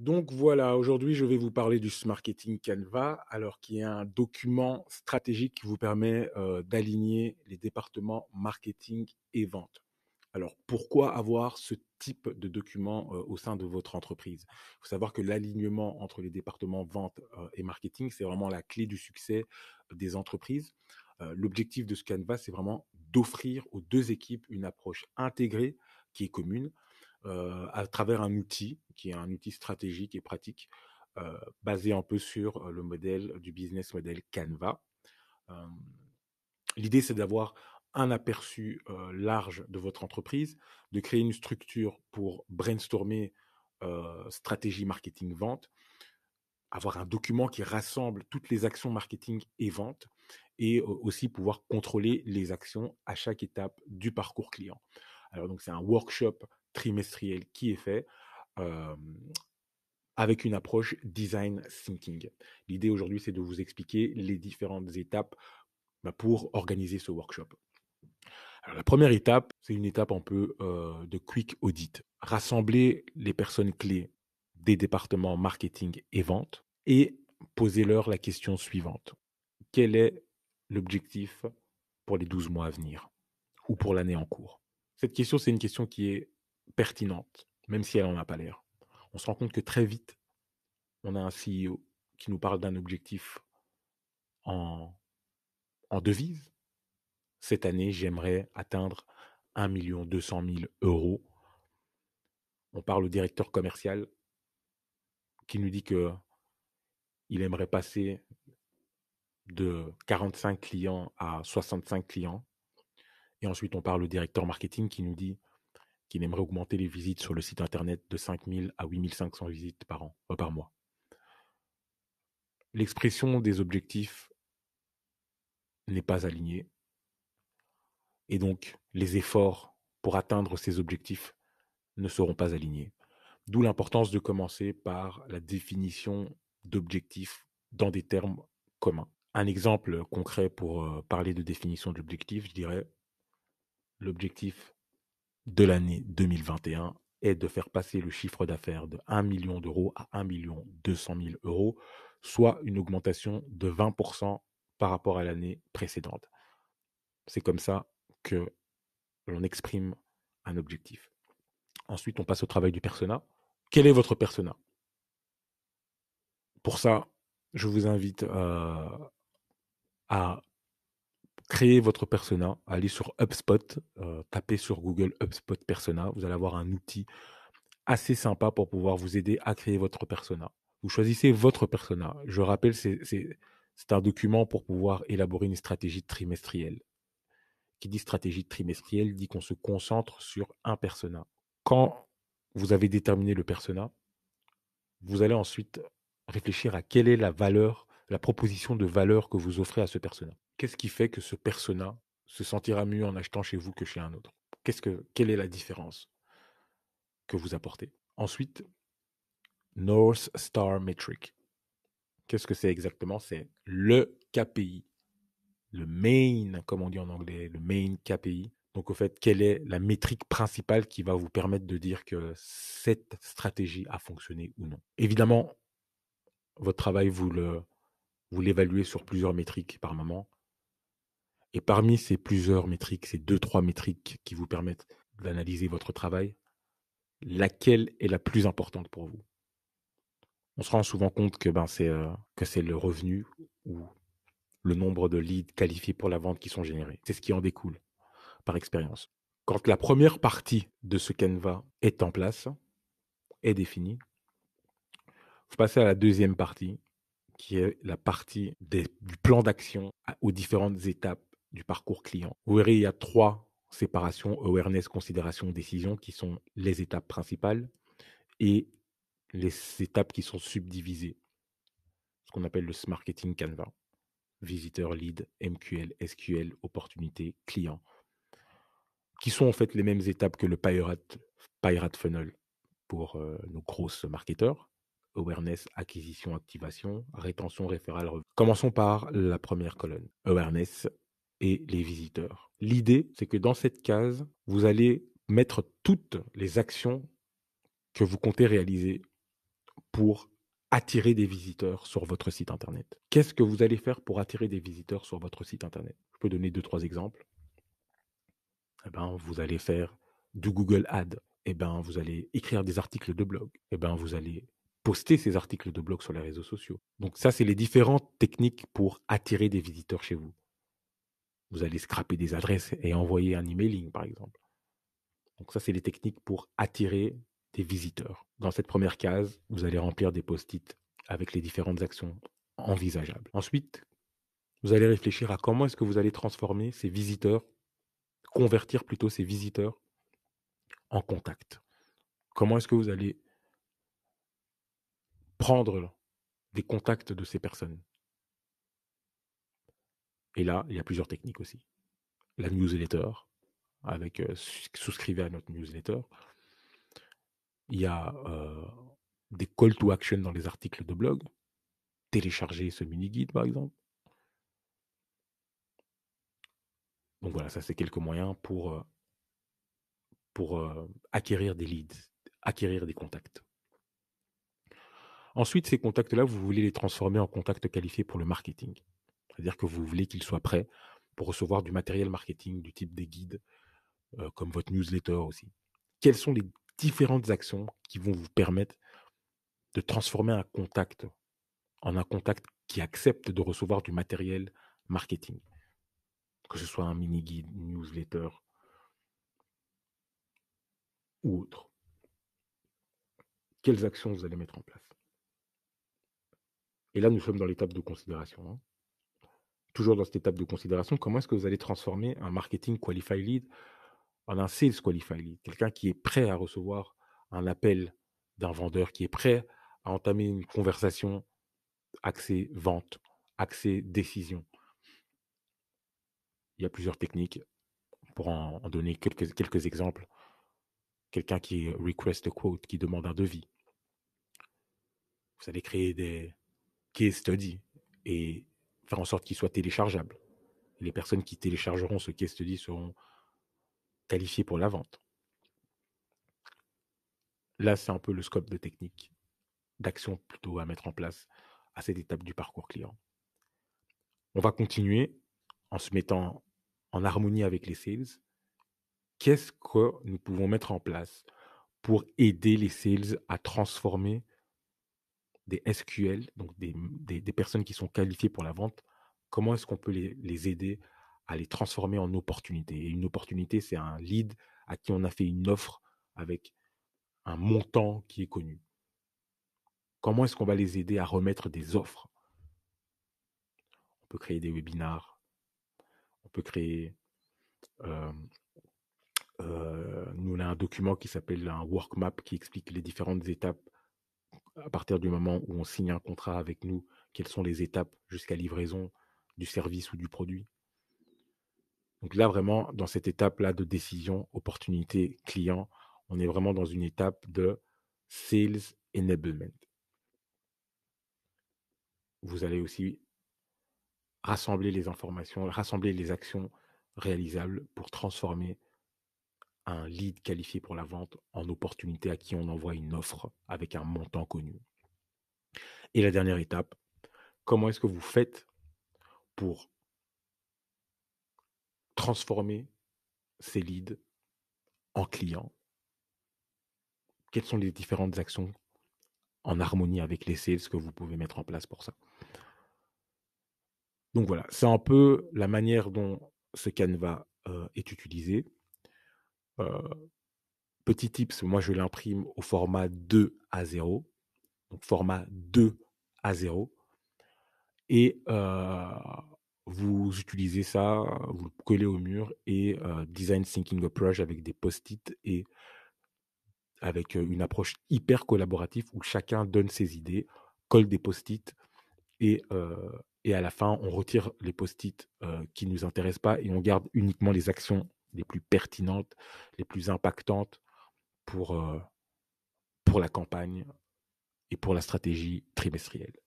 Donc voilà, aujourd'hui je vais vous parler du Smart marketing Canva, alors qui est un document stratégique qui vous permet euh, d'aligner les départements marketing et vente. Alors pourquoi avoir ce type de document euh, au sein de votre entreprise Il faut savoir que l'alignement entre les départements vente euh, et marketing, c'est vraiment la clé du succès des entreprises. L'objectif de ce Canva, c'est vraiment d'offrir aux deux équipes une approche intégrée qui est commune, euh, à travers un outil qui est un outil stratégique et pratique euh, basé un peu sur euh, le modèle du business model Canva. L'idée, c'est d'avoir un aperçu large de votre entreprise, de créer une structure pour brainstormer stratégie marketing vente, avoir un document qui rassemble toutes les actions marketing et vente, et aussi pouvoir contrôler les actions à chaque étape du parcours client. Alors donc c'est un workshop trimestriel qui est fait avec une approche design thinking. L'idée aujourd'hui, c'est de vous expliquer les différentes étapes bah, pour organiser ce workshop. la première étape, c'est une étape un peu de quick audit. Rassembler les personnes clés des départements marketing et vente et poser-leur la question suivante. Quel est l'objectif pour les 12 mois à venir ou pour l'année en cours Cette question, c'est une question qui est pertinente, même si elle n'en a pas l'air. On se rend compte que très vite, on a un CEO qui nous parle d'un objectif en, en devise. Cette année, j'aimerais atteindre 1 million 200 000 euros. On parle au directeur commercial qui nous dit que il aimerait passer de 45 clients à 65 clients. Et ensuite, on parle au directeur marketing qui nous dit qui aimerait augmenter les visites sur le site internet de 5000 à 8500 visites par an, euh, par mois. L'expression des objectifs n'est pas alignée. Et donc, les efforts pour atteindre ces objectifs ne seront pas alignés. D'où l'importance de commencer par la définition d'objectifs dans des termes communs. Un exemple concret pour euh, parler de définition d'objectifs, je dirais, l'objectif de l'année 2021 est de faire passer le chiffre d'affaires de 1 million d'euros à 1 million 200 000 euros, soit une augmentation de 20% par rapport à l'année précédente. C'est comme ça que l'on exprime un objectif. Ensuite, on passe au travail du persona. Quel est votre persona Pour ça, je vous invite euh, à créer votre persona, allez sur HubSpot, euh, tapez sur Google HubSpot persona, vous allez avoir un outil assez sympa pour pouvoir vous aider à créer votre persona. Vous choisissez votre persona. Je rappelle, c'est un document pour pouvoir élaborer une stratégie trimestrielle. Qui dit stratégie trimestrielle dit qu'on se concentre sur un persona. Quand vous avez déterminé le persona, vous allez ensuite réfléchir à quelle est la valeur, la proposition de valeur que vous offrez à ce persona qu'est-ce qui fait que ce persona se sentira mieux en achetant chez vous que chez un autre Qu'est-ce que quelle est la différence que vous apportez Ensuite, North Star Metric. Qu'est-ce que c'est exactement C'est le KPI, le main, comme on dit en anglais, le main KPI. Donc au fait, quelle est la métrique principale qui va vous permettre de dire que cette stratégie a fonctionné ou non Évidemment, votre travail, vous le, vous l'évaluez sur plusieurs métriques par moment. Et parmi ces plusieurs métriques, ces deux, trois métriques qui vous permettent d'analyser votre travail, laquelle est la plus importante pour vous On se rend souvent compte que ben, euh, c'est le revenu ou le nombre de leads qualifiés pour la vente qui sont générés. C'est ce qui en découle par expérience. Quand la première partie de ce canevas est en place, est définie, vous passez à la deuxième partie, qui est la partie du plan d'action aux différentes étapes du parcours client. Vous verrez, il y a trois séparations, awareness, considération, décision, qui sont les étapes principales et les étapes qui sont subdivisées. Ce qu'on appelle le marketing canva, Visiteur, lead, MQL, SQL, opportunité, client. Qui sont en fait les mêmes étapes que le pirate, funnel pour euh, nos grosses marketeurs. Awareness, acquisition, activation, rétention, référale. Commençons par la première colonne. Awareness, et les visiteurs. L'idée, c'est que dans cette case, vous allez mettre toutes les actions que vous comptez réaliser pour attirer des visiteurs sur votre site Internet. Qu'est-ce que vous allez faire pour attirer des visiteurs sur votre site Internet Je peux donner deux, trois exemples. Eh ben, vous allez faire du Google Ads. Eh ben, vous allez écrire des articles de blog. Eh ben, vous allez poster ces articles de blog sur les réseaux sociaux. Donc ça, c'est les différentes techniques pour attirer des visiteurs chez vous. Vous allez scraper des adresses et envoyer un emailing, par exemple. Donc ça, c'est les techniques pour attirer des visiteurs. Dans cette première case, vous allez remplir des post-it avec les différentes actions envisageables. Ensuite, vous allez réfléchir à comment est-ce que vous allez transformer ces visiteurs, convertir plutôt ces visiteurs en contacts. Comment est-ce que vous allez prendre des contacts de ces personnes et là, il y a plusieurs techniques aussi. La newsletter, avec souscrivez à notre newsletter. Il y a des call to action dans les articles de blog. Télécharger ce mini-guide, par exemple. Donc voilà, ça c'est quelques moyens pour, pour acquérir des leads, acquérir des contacts. Ensuite, ces contacts-là, vous voulez les transformer en contacts qualifiés pour le marketing. C'est-à-dire que vous voulez qu'il soit prêt pour recevoir du matériel marketing du type des guides, euh, comme votre newsletter aussi. Quelles sont les différentes actions qui vont vous permettre de transformer un contact en un contact qui accepte de recevoir du matériel marketing Que ce soit un mini-guide, newsletter ou autre. Quelles actions vous allez mettre en place et là, nous sommes dans l'étape de considération. Hein toujours dans cette étape de considération, comment est-ce que vous allez transformer un marketing qualified lead en un sales qualified lead Quelqu'un qui est prêt à recevoir un appel d'un vendeur, qui est prêt à entamer une conversation axée vente, axée décision. Il y a plusieurs techniques. Pour en, donner quelques, quelques exemples, quelqu'un qui request a quote, qui demande un devis. Vous allez créer des case studies et faire en sorte qu'il soit téléchargeable. les personnes qui téléchargeront ce case study seront qualifiées pour la vente. Là, c'est un peu le scope de technique, d'action plutôt à mettre en place à cette étape du parcours client. On va continuer en se mettant en harmonie avec les sales. Qu'est-ce que nous pouvons mettre en place pour aider les sales à transformer des SQL, donc des, personnes qui sont qualifiées pour la vente, comment est-ce qu'on peut les, aider à les transformer en opportunités Et une opportunité, c'est un lead à qui on a fait une offre avec un montant qui est connu. Comment est-ce qu'on va les aider à remettre des offres On peut créer des webinars, on peut créer... Euh, nous, on a un document qui s'appelle un map qui explique les différentes étapes à partir du moment où on signe un contrat avec nous, quelles sont les étapes jusqu'à livraison du service ou du produit. Donc là, vraiment, dans cette étape-là de décision, opportunité, client, on est vraiment dans une étape de sales enablement. Vous allez aussi rassembler les informations, rassembler les actions réalisables pour transformer un lead qualifié pour la vente en opportunité à qui on envoie une offre avec un montant connu. Et la dernière étape, comment est-ce que vous faites pour transformer ces leads en clients Quelles sont les différentes actions en harmonie avec les sales que vous pouvez mettre en place pour ça Donc voilà, c'est un peu la manière dont ce canevas euh, est utilisé. Euh, petit tips, moi je l'imprime au format 2 à 0. Donc format 2 à 0. Et euh, vous utilisez ça, vous le collez au mur et euh, design thinking approach avec des post-it et avec une approche hyper collaborative où chacun donne ses idées, colle des post-it et, à la fin, on retire les post-it qui ne nous intéressent pas et on garde uniquement les actions les plus pertinentes, les plus impactantes pour, euh, pour la campagne et pour la stratégie trimestrielle.